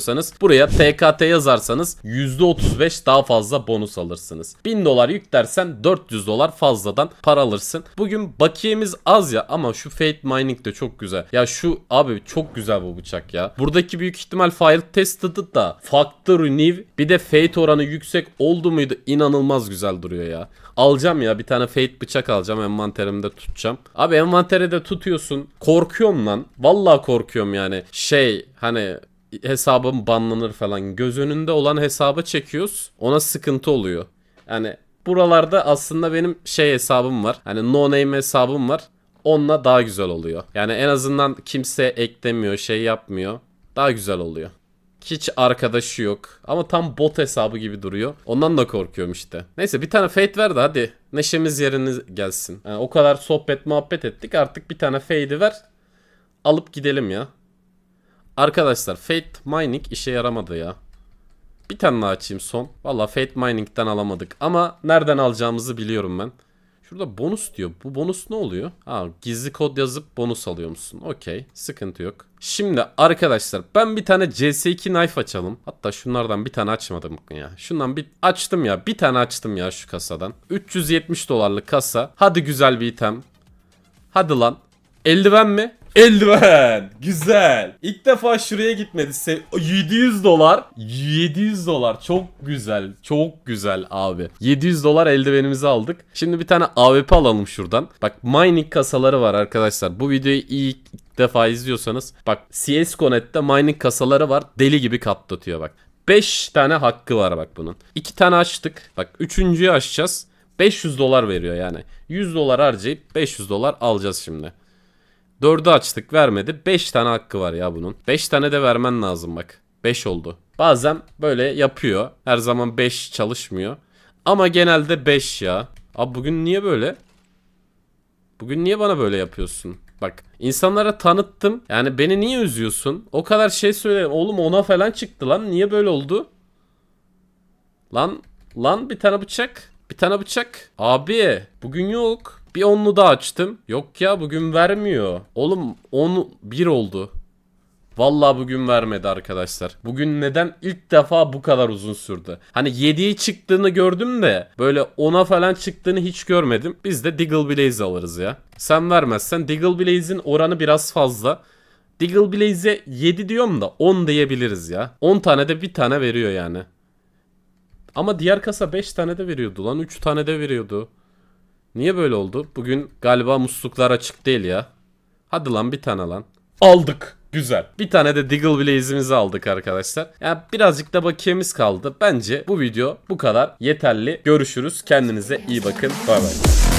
istiyorsanız buraya TKT yazarsanız %35 daha fazla bonus alırsınız. 1000 dolar yüklersen 400 dolar fazladan para alırsın. Bugün bakiyemiz az ya ama şu Fate Mining de çok güzel. Ya şu abi çok güzel bu bıçak ya. Buradaki büyük ihtimal Fire Tested'ı da Factory New bir de Fate oranı yüksek oldu muydu inanılmaz güzel duruyor ya. Alacağım ya bir tane Fate bıçak alacağım envanterimde tutacağım. Abi envantere de tutuyorsun. Korkuyorum lan. Vallahi korkuyorum yani. Şey hani hesabım banlanır falan. Göz önünde olan hesaba çekiyoruz. Ona sıkıntı oluyor. Yani buralarda aslında benim şey hesabım var. Hani no name hesabım var. Onunla daha güzel oluyor. Yani en azından kimse eklemiyor, şey yapmıyor. Daha güzel oluyor. Hiç arkadaşı yok. Ama tam bot hesabı gibi duruyor. Ondan da korkuyorum işte. Neyse bir tane fade ver de hadi. Neşemiz yerine gelsin. Yani o kadar sohbet muhabbet ettik. Artık bir tane fade'i ver. Alıp gidelim ya. Arkadaşlar Fate Mining işe yaramadı ya. Bir tane daha açayım son. Valla Fate Mining'den alamadık. Ama nereden alacağımızı biliyorum ben. Şurada bonus diyor. Bu bonus ne oluyor? Ha, gizli kod yazıp bonus alıyor musun? Okey. Sıkıntı yok. Şimdi arkadaşlar ben bir tane CS2 knife açalım. Hatta şunlardan bir tane açmadım ya. Şundan bir açtım ya. Bir tane açtım ya şu kasadan. 370 dolarlık kasa. Hadi güzel bir item. Hadi lan. Eldiven mi? Eldiven. Güzel. İlk defa şuraya gitmedi. 700 dolar. 700 dolar. Çok güzel. Çok güzel abi. 700 dolar eldivenimizi aldık. Şimdi bir tane AWP alalım şuradan. Bak mining kasaları var arkadaşlar. Bu videoyu ilk defa izliyorsanız. Bak CS.net'te mining kasaları var. Deli gibi katlatıyor bak. 5 tane hakkı var bak bunun. 2 tane açtık. Bak 3.yü açacağız. 500 dolar veriyor yani. 100 dolar harcayıp 500 dolar alacağız şimdi. 4'ü açtık vermedi. 5 tane hakkı var ya bunun. 5 tane de vermen lazım bak. 5 oldu. Bazen böyle yapıyor. Her zaman 5 çalışmıyor. Ama genelde 5 ya. Abi bugün niye böyle? Bugün niye bana böyle yapıyorsun? Bak insanlara tanıttım. Yani beni niye üzüyorsun? O kadar şey söyledim. Oğlum ona falan çıktı lan. Niye böyle oldu? Lan lan bir tane bıçak. Bir tane bıçak. Abi bugün yok. Bir onlu da açtım. Yok ya bugün vermiyor. Oğlum onu bir oldu. Vallahi bugün vermedi arkadaşlar. Bugün neden ilk defa bu kadar uzun sürdü? Hani 7'ye çıktığını gördüm de böyle 10'a falan çıktığını hiç görmedim. Biz de Diggle Blaze alırız ya. Sen vermezsen Diggle Blaze'in oranı biraz fazla. Diggle Blaze'e 7 diyorum da 10 diyebiliriz ya. 10 tane de bir tane veriyor yani. Ama diğer kasa 5 tane de veriyordu lan 3 tane de veriyordu. Niye böyle oldu? Bugün galiba musluklar açık değil ya. Hadi lan bir tane lan. Aldık. Güzel. Bir tane de Diggle Blaze'imizi aldık arkadaşlar. Yani birazcık da bakiyemiz kaldı. Bence bu video bu kadar yeterli. Görüşürüz. Kendinize iyi bakın. Bay bay.